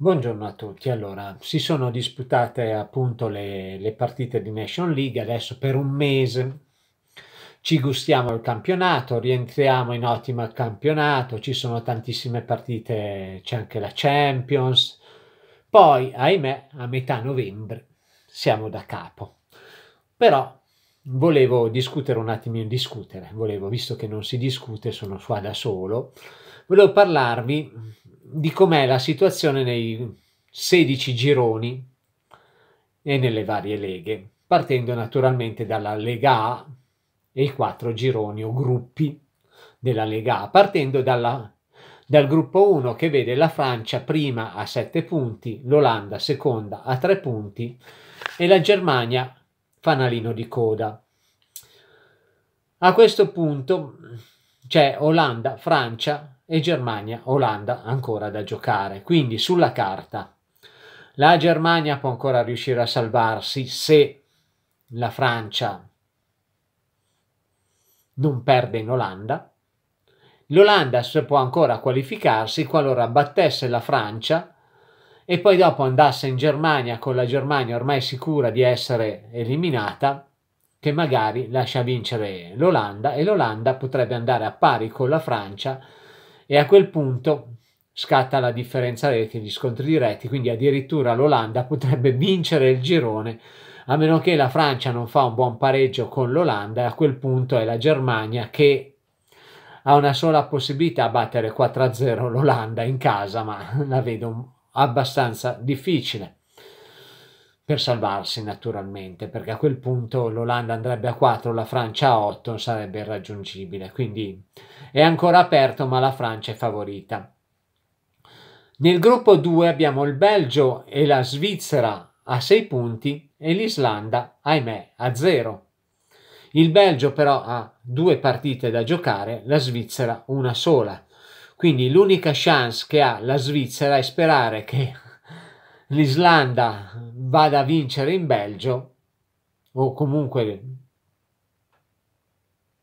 Buongiorno a tutti. Allora, si sono disputate appunto le, le, partite di Nation League adesso per un mese. Ci gustiamo il campionato, rientriamo in ottima campionato, ci sono tantissime partite, c'è anche la Champions. Poi, ahimè, a metà novembre siamo da capo. Però volevo discutere un attimino, discutere, volevo, visto che non si discute, sono qua da solo, volevo parlarvi di com'è la situazione nei 16 gironi e nelle varie leghe, partendo naturalmente dalla Lega A e i quattro gironi o gruppi della Lega A, partendo dalla, dal gruppo 1 che vede la Francia prima a 7 punti, l'Olanda seconda a 3 punti e la Germania fanalino di coda. A questo punto c'è Olanda, Francia, e Germania, Olanda ancora da giocare. Quindi sulla carta la Germania può ancora riuscire a salvarsi se la Francia non perde in Olanda. L'Olanda può ancora qualificarsi qualora battesse la Francia e poi dopo andasse in Germania con la Germania ormai sicura di essere eliminata, che magari lascia vincere l'Olanda e l'Olanda potrebbe andare a pari con la Francia e a quel punto scatta la differenza reti gli scontri diretti, quindi addirittura l'Olanda potrebbe vincere il girone a meno che la Francia non fa un buon pareggio con l'Olanda, a quel punto è la Germania che ha una sola possibilità a battere 4-0 l'Olanda in casa, ma la vedo abbastanza difficile per salvarsi naturalmente, perché a quel punto l'Olanda andrebbe a 4, la Francia a 8 sarebbe irraggiungibile, quindi è ancora aperto ma la Francia è favorita. Nel gruppo 2 abbiamo il Belgio e la Svizzera a 6 punti e l'Islanda, ahimè, a 0. Il Belgio però ha due partite da giocare, la Svizzera una sola. Quindi l'unica chance che ha la Svizzera è sperare che l'Islanda vada a vincere in Belgio o comunque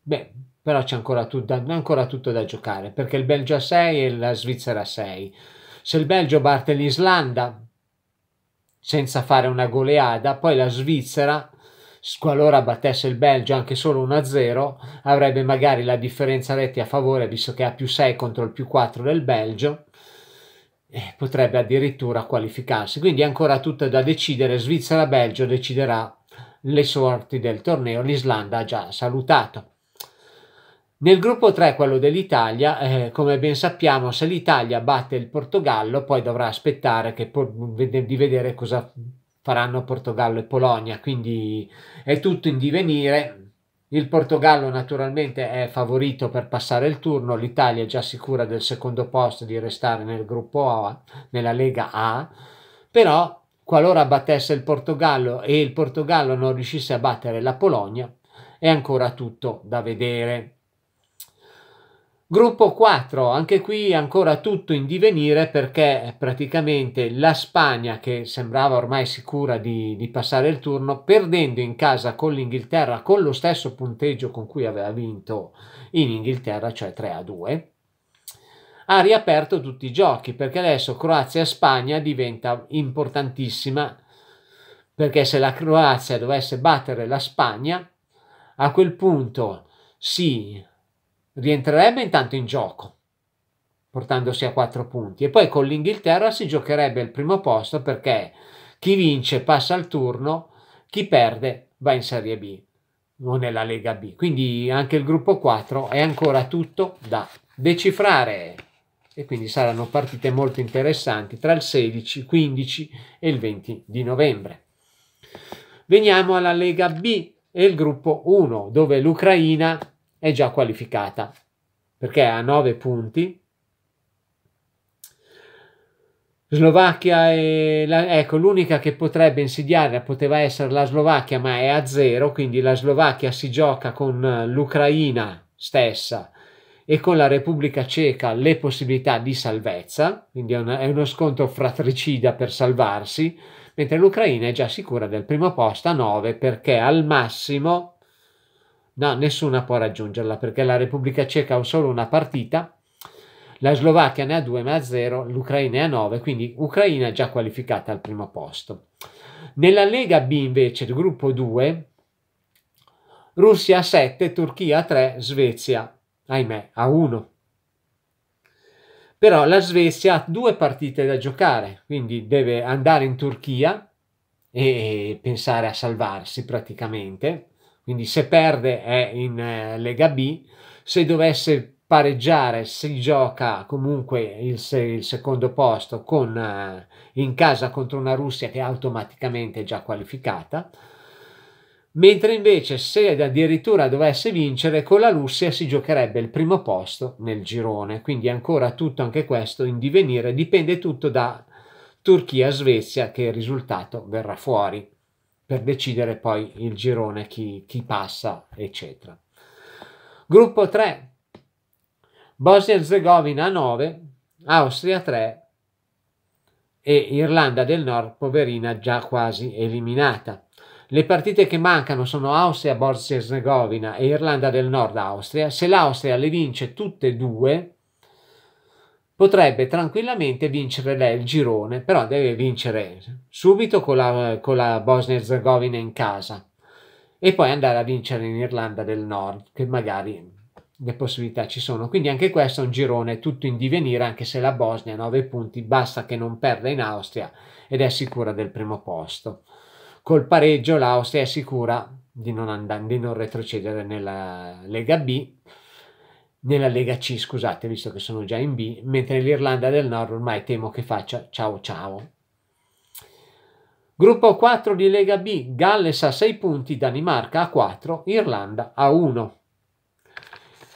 beh però c'è ancora, tut, ancora tutto da giocare perché il Belgio a 6 e la Svizzera a 6 se il Belgio batte l'Islanda senza fare una goleada poi la Svizzera qualora battesse il Belgio anche solo 1-0 avrebbe magari la differenza reti a favore visto che ha più 6 contro il più 4 del Belgio eh, potrebbe addirittura qualificarsi. Quindi è ancora tutto da decidere. Svizzera-Belgio deciderà le sorti del torneo. L'Islanda ha già salutato. Nel gruppo 3, quello dell'Italia, eh, come ben sappiamo, se l'Italia batte il Portogallo, poi dovrà aspettare che, di vedere cosa faranno Portogallo e Polonia. Quindi è tutto in divenire il Portogallo naturalmente è favorito per passare il turno, l'Italia è già sicura del secondo posto di restare nel gruppo A, nella Lega A, però qualora battesse il Portogallo e il Portogallo non riuscisse a battere la Polonia, è ancora tutto da vedere. Gruppo 4, anche qui ancora tutto in divenire perché praticamente la Spagna, che sembrava ormai sicura di, di passare il turno, perdendo in casa con l'Inghilterra con lo stesso punteggio con cui aveva vinto in Inghilterra, cioè 3 a 2, ha riaperto tutti i giochi perché adesso Croazia-Spagna diventa importantissima perché se la Croazia dovesse battere la Spagna, a quel punto si rientrerebbe intanto in gioco, portandosi a quattro punti, e poi con l'Inghilterra si giocherebbe il primo posto perché chi vince passa il turno, chi perde va in Serie B o nella Lega B. Quindi anche il gruppo 4 è ancora tutto da decifrare e quindi saranno partite molto interessanti tra il 16, 15 e il 20 di novembre. Veniamo alla Lega B e il gruppo 1 dove l'Ucraina è già qualificata perché ha 9 punti. Slovacchia è la, ecco, l'unica che potrebbe insidiare poteva essere la Slovacchia, ma è a 0, quindi la Slovacchia si gioca con eh, l'Ucraina stessa e con la Repubblica Ceca le possibilità di salvezza, quindi è, una, è uno scontro fratricida per salvarsi, mentre l'Ucraina è già sicura del primo posto a 9 perché al massimo No, nessuna può raggiungerla perché la Repubblica Ceca ha solo una partita, la Slovacchia ne ha 2 ma a 0, l'Ucraina ne ha 9, quindi Ucraina già qualificata al primo posto. Nella Lega B invece, il gruppo 2, Russia 7, Turchia 3, Svezia, ahimè, a 1. Però la Svezia ha due partite da giocare, quindi deve andare in Turchia e pensare a salvarsi praticamente quindi se perde è in eh, Lega B, se dovesse pareggiare si gioca comunque il, se, il secondo posto con, eh, in casa contro una Russia che è automaticamente già qualificata mentre invece se addirittura dovesse vincere con la Russia si giocherebbe il primo posto nel girone, quindi ancora tutto anche questo in divenire, dipende tutto da Turchia-Svezia che il risultato verrà fuori per decidere poi il girone chi, chi passa, eccetera. Gruppo 3, Bosnia-Herzegovina 9, Austria 3 e Irlanda del Nord, poverina, già quasi eliminata. Le partite che mancano sono Austria, Bosnia-Herzegovina e Irlanda del Nord-Austria. Se l'Austria le vince tutte e due, potrebbe tranquillamente vincere lei il girone, però deve vincere subito con la, con la Bosnia Herzegovina in casa e poi andare a vincere in Irlanda del Nord, che magari le possibilità ci sono. Quindi anche questo è un girone tutto in divenire, anche se la Bosnia ha 9 punti, basta che non perda in Austria ed è sicura del primo posto. Col pareggio l'Austria è sicura di non, andare, di non retrocedere nella Lega B nella Lega C, scusate, visto che sono già in B, mentre l'Irlanda del Nord ormai temo che faccia ciao ciao. Gruppo 4 di Lega B, Galles a 6 punti, Danimarca a 4, Irlanda a 1.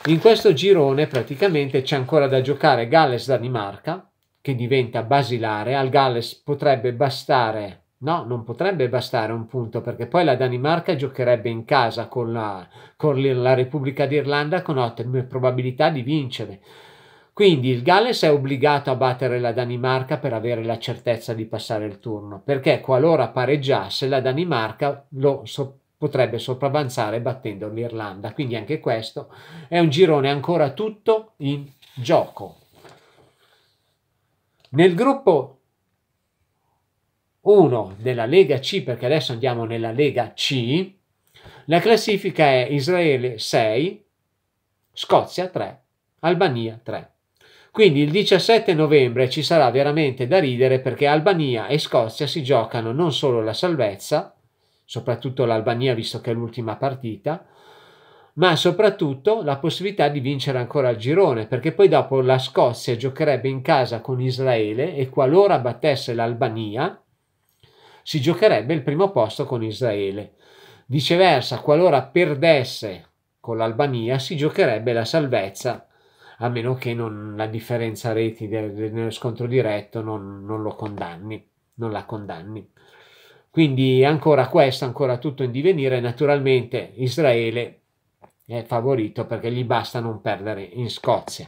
In questo girone praticamente c'è ancora da giocare Galles-Danimarca, che diventa basilare. Al Galles potrebbe bastare No, non potrebbe bastare un punto perché poi la Danimarca giocherebbe in casa con la, con la Repubblica d'Irlanda con ottime probabilità di vincere. Quindi il Galles è obbligato a battere la Danimarca per avere la certezza di passare il turno, perché qualora pareggiasse la Danimarca lo so potrebbe sopravanzare battendo l'Irlanda. Quindi anche questo è un girone ancora tutto in gioco. Nel gruppo 1 della Lega C, perché adesso andiamo nella Lega C, la classifica è Israele 6, Scozia 3, Albania 3. Quindi il 17 novembre ci sarà veramente da ridere perché Albania e Scozia si giocano non solo la salvezza, soprattutto l'Albania visto che è l'ultima partita, ma soprattutto la possibilità di vincere ancora il girone, perché poi dopo la Scozia giocherebbe in casa con Israele e qualora battesse l'Albania, si giocherebbe il primo posto con Israele. Viceversa, qualora perdesse con l'Albania, si giocherebbe la salvezza, a meno che non, la differenza reti nello scontro diretto non, non lo condanni, non la condanni. Quindi ancora questo, ancora tutto in divenire, naturalmente Israele è favorito perché gli basta non perdere in Scozia.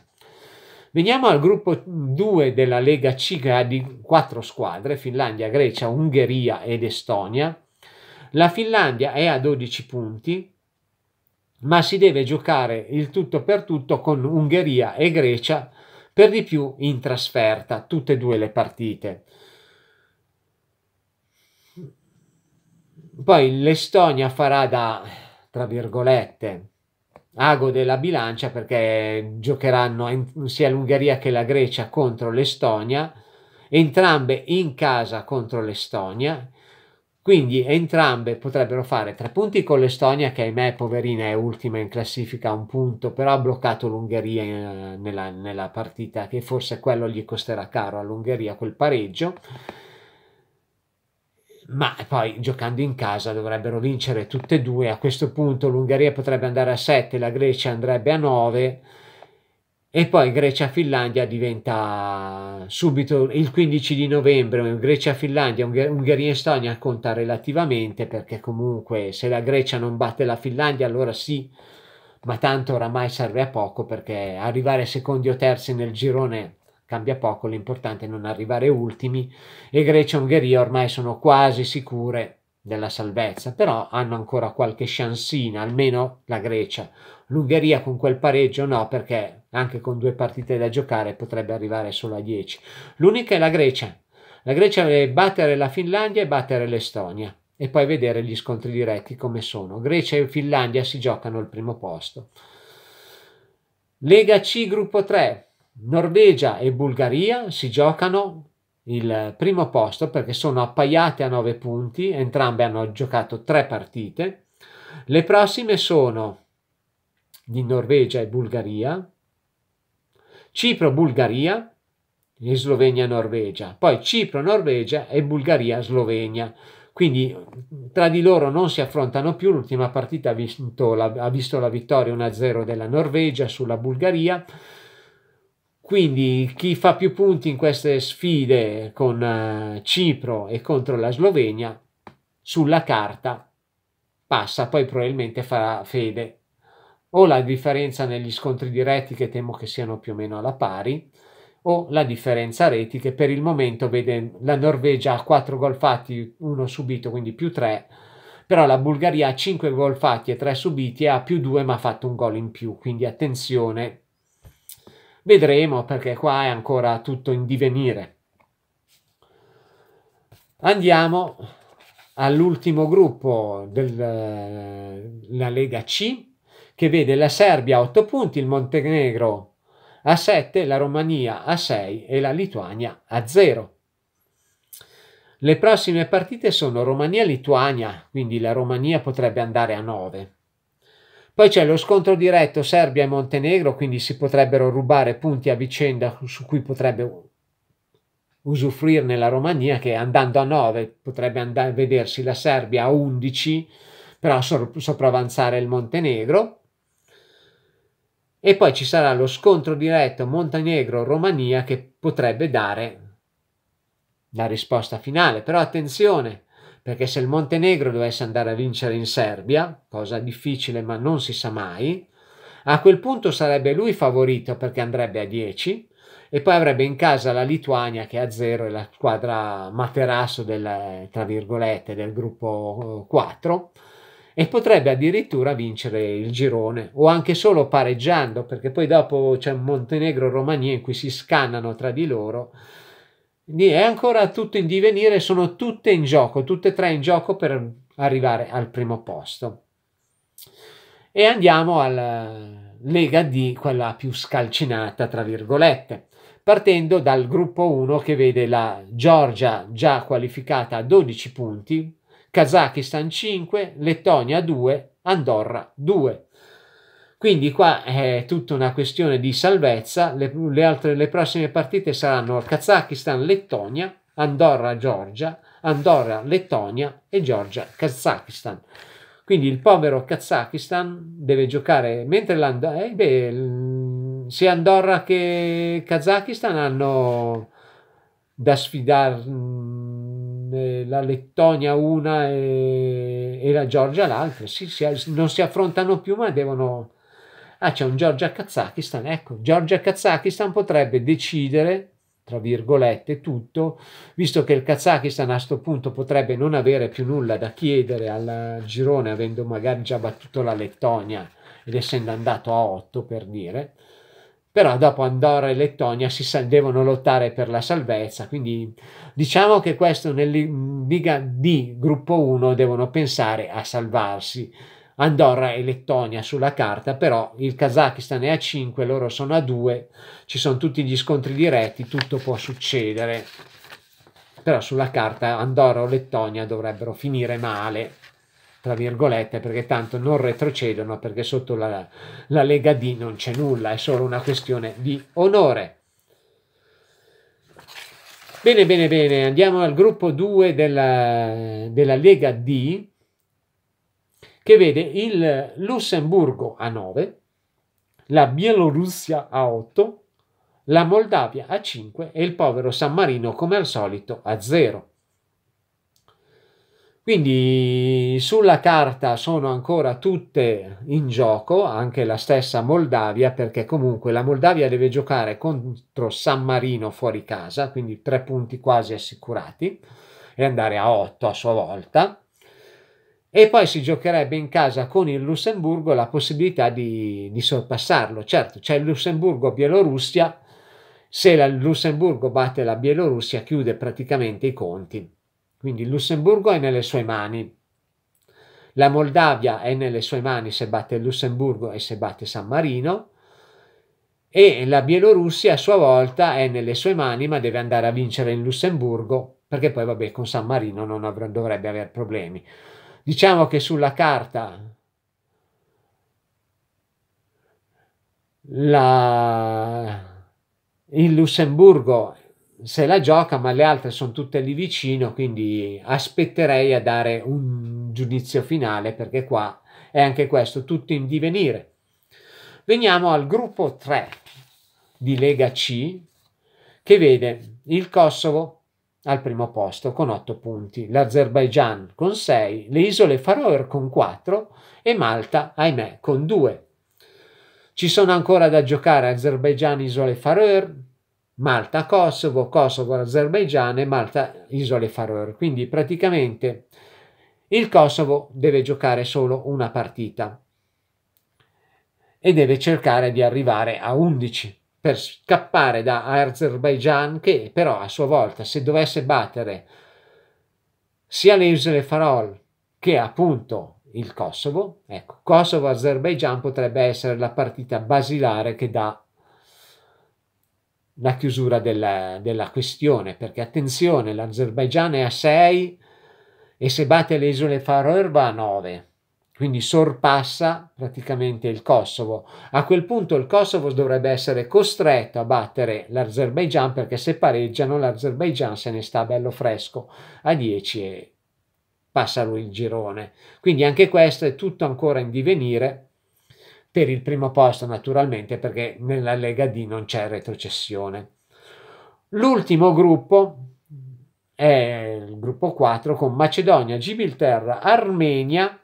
Veniamo al gruppo 2 della Lega C che ha di quattro squadre, Finlandia, Grecia, Ungheria ed Estonia. La Finlandia è a 12 punti, ma si deve giocare il tutto per tutto con Ungheria e Grecia, per di più in trasferta, tutte e due le partite. Poi l'Estonia farà da, tra virgolette, ago della bilancia perché giocheranno sia l'Ungheria che la Grecia contro l'Estonia, entrambe in casa contro l'Estonia, quindi entrambe potrebbero fare tre punti con l'Estonia che ahimè poverina è ultima in classifica a un punto, però ha bloccato l'Ungheria eh, nella, nella partita che forse quello gli costerà caro all'Ungheria quel pareggio ma poi giocando in casa dovrebbero vincere tutte e due. A questo punto l'Ungheria potrebbe andare a 7, la Grecia andrebbe a 9 e poi Grecia-Finlandia diventa subito il 15 di novembre, Grecia-Finlandia, Ungheria-Estonia conta relativamente perché comunque se la Grecia non batte la Finlandia allora sì, ma tanto oramai serve a poco perché arrivare secondi o terzi nel girone cambia poco, l'importante è non arrivare ultimi e Grecia e Ungheria ormai sono quasi sicure della salvezza, però hanno ancora qualche chancina, almeno la Grecia. L'Ungheria con quel pareggio no, perché anche con due partite da giocare potrebbe arrivare solo a 10. L'unica è la Grecia. La Grecia deve battere la Finlandia e battere l'Estonia e poi vedere gli scontri diretti come sono. Grecia e Finlandia si giocano il primo posto. Lega C gruppo 3. Norvegia e Bulgaria si giocano il primo posto perché sono appaiate a 9 punti, entrambe hanno giocato 3 partite. Le prossime sono di Norvegia e Bulgaria, Cipro-Bulgaria e Slovenia-Norvegia, poi Cipro-Norvegia e Bulgaria-Slovenia. Quindi tra di loro non si affrontano più, l'ultima partita ha, vinto, ha visto la vittoria 1-0 della Norvegia sulla Bulgaria, quindi chi fa più punti in queste sfide con eh, Cipro e contro la Slovenia sulla carta passa, poi probabilmente farà fede. O la differenza negli scontri diretti che temo che siano più o meno alla pari, o la differenza reti che per il momento vede la Norvegia a 4 gol fatti, 1 subito, quindi più 3, però la Bulgaria ha 5 gol fatti e 3 subiti e ha più 2 ma ha fatto un gol in più, quindi attenzione Vedremo perché qua è ancora tutto in divenire. Andiamo all'ultimo gruppo della eh, Lega C che vede la Serbia a 8 punti, il Montenegro a 7, la Romania a 6 e la Lituania a 0. Le prossime partite sono Romania-Lituania, quindi la Romania potrebbe andare a 9 poi c'è lo scontro diretto Serbia e Montenegro, quindi si potrebbero rubare punti a vicenda su cui potrebbe usufruirne la Romania, che andando a 9 potrebbe andare a vedersi la Serbia a 11, però sopravanzare il Montenegro. E poi ci sarà lo scontro diretto Montenegro-Romania che potrebbe dare la risposta finale. Però attenzione, perché se il Montenegro dovesse andare a vincere in Serbia, cosa difficile ma non si sa mai, a quel punto sarebbe lui favorito perché andrebbe a 10 e poi avrebbe in casa la Lituania che è a 0 e la squadra materasso del, tra virgolette, del gruppo 4 eh, e potrebbe addirittura vincere il girone o anche solo pareggiando perché poi dopo c'è Montenegro-Romania in cui si scannano tra di loro quindi è ancora tutto in divenire, sono tutte in gioco, tutte e tre in gioco per arrivare al primo posto. E andiamo alla eh, Lega D, quella più scalcinata, tra virgolette, partendo dal gruppo 1 che vede la Georgia già qualificata a 12 punti, Kazakistan 5, Lettonia 2, Andorra 2. Quindi qua è tutta una questione di salvezza, le, le, altre, le prossime partite saranno Kazakistan, Lettonia, Andorra, Georgia, Andorra, Lettonia e Georgia, Kazakistan. Quindi il povero Kazakistan deve giocare mentre l'Andorra... Eh, beh, mm, sia Andorra che Kazakistan hanno da sfidare mm, eh, la Lettonia una e, e la Georgia l'altra. Sì, si, non si affrontano più ma devono ah c'è un Giorgia Kazakistan, ecco, Georgia Kazakistan potrebbe decidere, tra virgolette, tutto, visto che il Kazakistan a questo punto potrebbe non avere più nulla da chiedere al girone, avendo magari già battuto la Lettonia ed essendo andato a 8 per dire, però dopo Andorra e Lettonia si sa- devono lottare per la salvezza, quindi diciamo che questo nel Liga D gruppo 1 devono pensare a salvarsi Andorra e Lettonia sulla carta, però il Kazakistan è a 5, loro sono a 2, ci sono tutti gli scontri diretti, tutto può succedere. Però sulla carta Andorra o Lettonia dovrebbero finire male, tra virgolette, perché tanto non retrocedono, perché sotto la, la Lega D non c'è nulla, è solo una questione di onore. Bene, bene, bene, andiamo al gruppo 2 della, della Lega D che vede il Lussemburgo a 9, la Bielorussia a 8, la Moldavia a 5 e il povero San Marino come al solito a 0. Quindi sulla carta sono ancora tutte in gioco, anche la stessa Moldavia, perché comunque la Moldavia deve giocare contro San Marino fuori casa, quindi tre punti quasi assicurati, e andare a 8 a sua volta e poi si giocherebbe in casa con il Lussemburgo la possibilità di, di sorpassarlo. Certo, c'è il Lussemburgo-Bielorussia, se il Lussemburgo batte la Bielorussia chiude praticamente i conti. Quindi il Lussemburgo è nelle sue mani. La Moldavia è nelle sue mani se batte il Lussemburgo e se batte San Marino e la Bielorussia a sua volta è nelle sue mani ma deve andare a vincere in Lussemburgo perché poi vabbè con San Marino non dovrebbe avere problemi diciamo che sulla carta la... il Lussemburgo se la gioca, ma le altre sono tutte lì vicino, quindi aspetterei a dare un giudizio finale perché qua è anche questo tutto in divenire. Veniamo al gruppo 3 di Lega C che vede il Kosovo, al primo posto con 8 punti, l'Azerbaigian con 6, le isole Faroe con 4 e Malta, ahimè, con 2. Ci sono ancora da giocare Azerbaigian, isole Faroe, Malta, Kosovo, Kosovo, Azerbaigian e Malta, isole Faroe. Quindi praticamente il Kosovo deve giocare solo una partita e deve cercare di arrivare a 11 per scappare da Azerbaijan che però a sua volta se dovesse battere sia le isole Farol che appunto il Kosovo, ecco, Kosovo-Azerbaijan potrebbe essere la partita basilare che dà la chiusura della, della questione, perché attenzione, l'Azerbaijan è a 6 e se batte le isole Faroe va a 9 quindi sorpassa praticamente il Kosovo. A quel punto il Kosovo dovrebbe essere costretto a battere l'Azerbaigian perché se pareggiano l'Azerbaigian se ne sta bello fresco a 10 e passa lui il girone. Quindi anche questo è tutto ancora in divenire per il primo posto naturalmente perché nella Lega D non c'è retrocessione. L'ultimo gruppo è il gruppo 4 con Macedonia, Gibilterra, Armenia,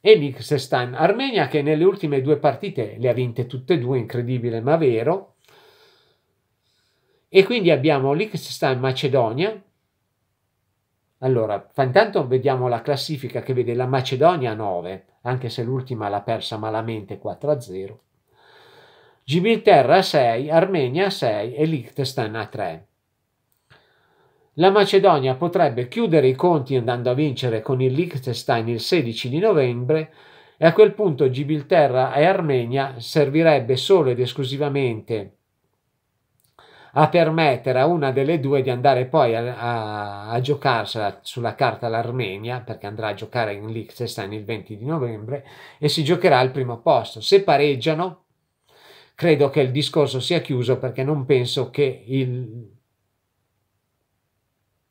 e Liechtenstein. Armenia che nelle ultime due partite le ha vinte tutte e due, incredibile ma vero. E quindi abbiamo Liechtenstein Macedonia. Allora, intanto vediamo la classifica che vede la Macedonia 9, anche se l'ultima l'ha persa malamente 4-0. Gibilterra 6, Armenia 6 e Liechtenstein a 3. La Macedonia potrebbe chiudere i conti andando a vincere con il Liechtenstein il 16 di novembre e a quel punto Gibilterra e Armenia servirebbe solo ed esclusivamente a permettere a una delle due di andare poi a, a, a giocarsela sulla carta l'Armenia, perché andrà a giocare in Liechtenstein il 20 di novembre e si giocherà al primo posto. Se pareggiano, credo che il discorso sia chiuso perché non penso che il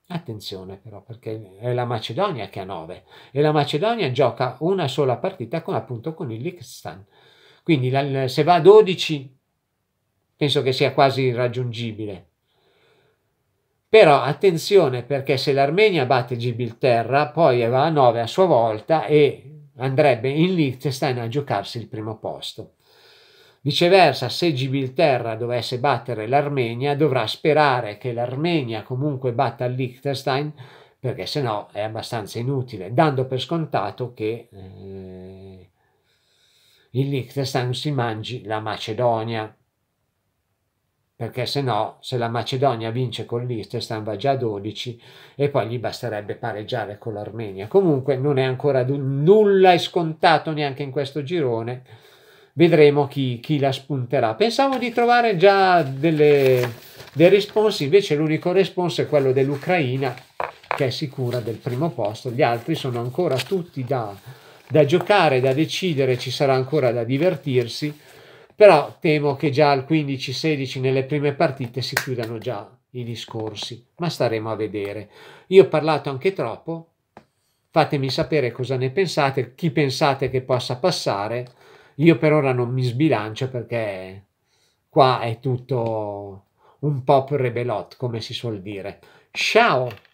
Attenzione però perché è la Macedonia che ha 9 e la Macedonia gioca una sola partita con, appunto con il Liechtenstein. Quindi la, se va a 12 penso che sia quasi irraggiungibile. Però attenzione perché se l'Armenia batte Gibilterra poi va a 9 a sua volta e andrebbe in Liechtenstein a giocarsi il primo posto. Viceversa, se Gibilterra dovesse battere l'Armenia, dovrà sperare che l'Armenia comunque batta il Liechtenstein, perché se no è abbastanza inutile, dando per scontato che eh, il Liechtenstein si mangi la Macedonia perché se no, se la Macedonia vince con l'Isterstan va già a 12 e poi gli basterebbe pareggiare con l'Armenia. Comunque non è ancora nulla è scontato neanche in questo girone vedremo chi, chi la spunterà. Pensavo di trovare già delle, dei responsi, invece l'unico responso è quello dell'Ucraina che è sicura del primo posto, gli altri sono ancora tutti da, da giocare, da decidere, ci sarà ancora da divertirsi, però temo che già al 15-16 nelle prime partite si chiudano già i discorsi, ma staremo a vedere. Io ho parlato anche troppo, fatemi sapere cosa ne pensate, chi pensate che possa passare io per ora non mi sbilancio perché qua è tutto un pop rebelot, come si suol dire. Ciao!